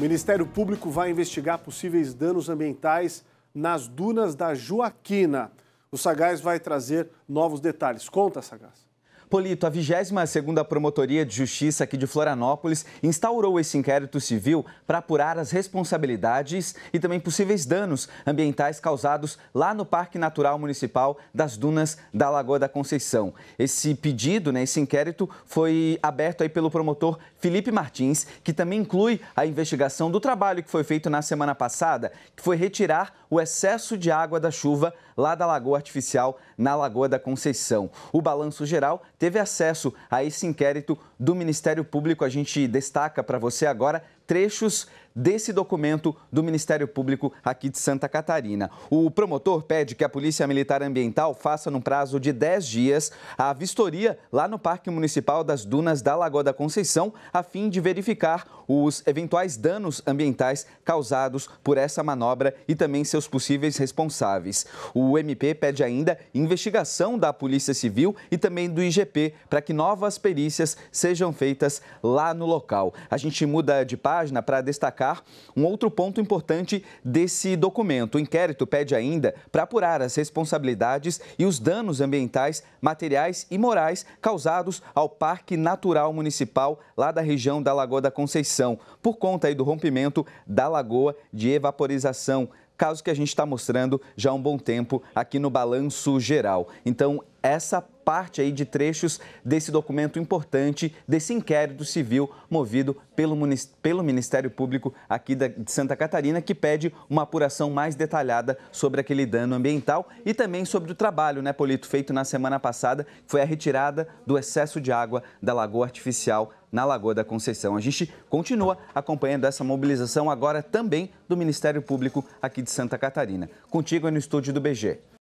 O Ministério Público vai investigar possíveis danos ambientais nas dunas da Joaquina. O Sagaz vai trazer novos detalhes. Conta, Sagaz. Polito, a 22ª Promotoria de Justiça aqui de Florianópolis instaurou esse inquérito civil para apurar as responsabilidades e também possíveis danos ambientais causados lá no Parque Natural Municipal das Dunas da Lagoa da Conceição. Esse pedido, né, esse inquérito foi aberto aí pelo promotor Felipe Martins, que também inclui a investigação do trabalho que foi feito na semana passada, que foi retirar o excesso de água da chuva lá da Lagoa Artificial na Lagoa da Conceição. O balanço geral teve acesso a esse inquérito do Ministério Público. A gente destaca para você agora trechos desse documento do Ministério Público aqui de Santa Catarina. O promotor pede que a Polícia Militar Ambiental faça, no prazo de 10 dias, a vistoria lá no Parque Municipal das Dunas da Lagoa da Conceição, a fim de verificar os eventuais danos ambientais causados por essa manobra e também seus possíveis responsáveis. O MP pede ainda investigação da Polícia Civil e também do IGP para que novas perícias sejam feitas lá no local. A gente muda de página página para destacar um outro ponto importante desse documento. O inquérito pede ainda para apurar as responsabilidades e os danos ambientais, materiais e morais causados ao Parque Natural Municipal lá da região da Lagoa da Conceição, por conta do rompimento da lagoa de evaporização caso que a gente está mostrando já há um bom tempo aqui no Balanço Geral. Então, essa parte aí de trechos desse documento importante, desse inquérito civil movido pelo, pelo Ministério Público aqui da, de Santa Catarina, que pede uma apuração mais detalhada sobre aquele dano ambiental e também sobre o trabalho, né, Polito, feito na semana passada, que foi a retirada do excesso de água da Lagoa Artificial na Lagoa da Conceição. A gente continua acompanhando essa mobilização agora também do Ministério Público aqui de Santa Catarina. Contigo é no estúdio do BG.